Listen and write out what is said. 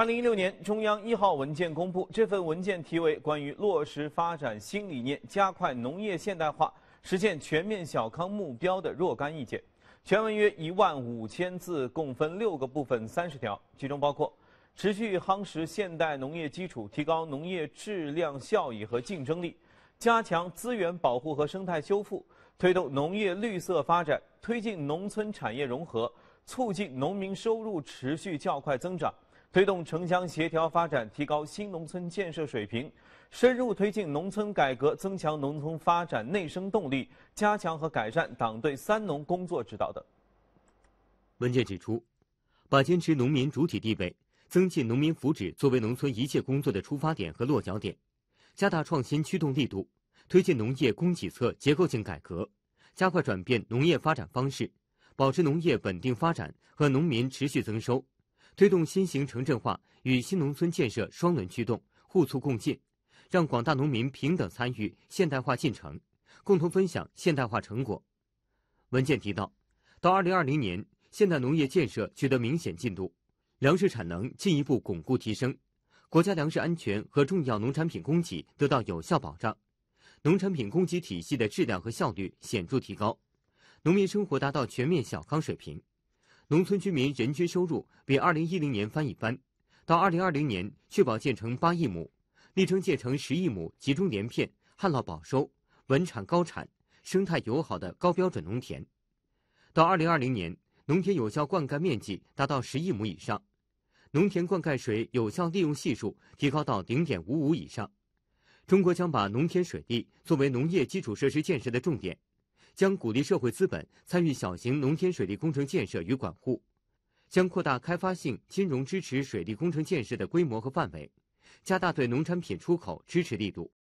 二零一六年，中央一号文件公布。这份文件题为《关于落实发展新理念，加快农业现代化，实现全面小康目标的若干意见》，全文约一万五千字，共分六个部分，三十条，其中包括：持续夯实现代农业基础，提高农业质量效益和竞争力；加强资源保护和生态修复，推动农业绿色发展；推进农村产业融合，促进农民收入持续较快增长。推动城乡协调发展，提高新农村建设水平，深入推进农村改革，增强农村发展内生动力，加强和改善党对三农工作指导等。文件指出，把坚持农民主体地位、增进农民福祉作为农村一切工作的出发点和落脚点，加大创新驱动力度，推进农业供给侧结构性改革，加快转变农业发展方式，保持农业稳定发展和农民持续增收。推动新型城镇化与新农村建设双轮驱动、互促共进，让广大农民平等参与现代化进程，共同分享现代化成果。文件提到，到二零二零年，现代农业建设取得明显进度，粮食产能进一步巩固提升，国家粮食安全和重要农产品供给得到有效保障，农产品供给体系的质量和效率显著提高，农民生活达到全面小康水平。农村居民人均收入比二零一零年翻一番，到二零二零年确保建成八亿亩，力争建成十亿亩集中连片、旱涝保收、稳产高产、生态友好的高标准农田。到二零二零年，农田有效灌溉面积达到十亿亩以上，农田灌溉水有效利用系数提高到零点五五以上。中国将把农田水利作为农业基础设施建设的重点。将鼓励社会资本参与小型农田水利工程建设与管护，将扩大开发性金融支持水利工程建设的规模和范围，加大对农产品出口支持力度。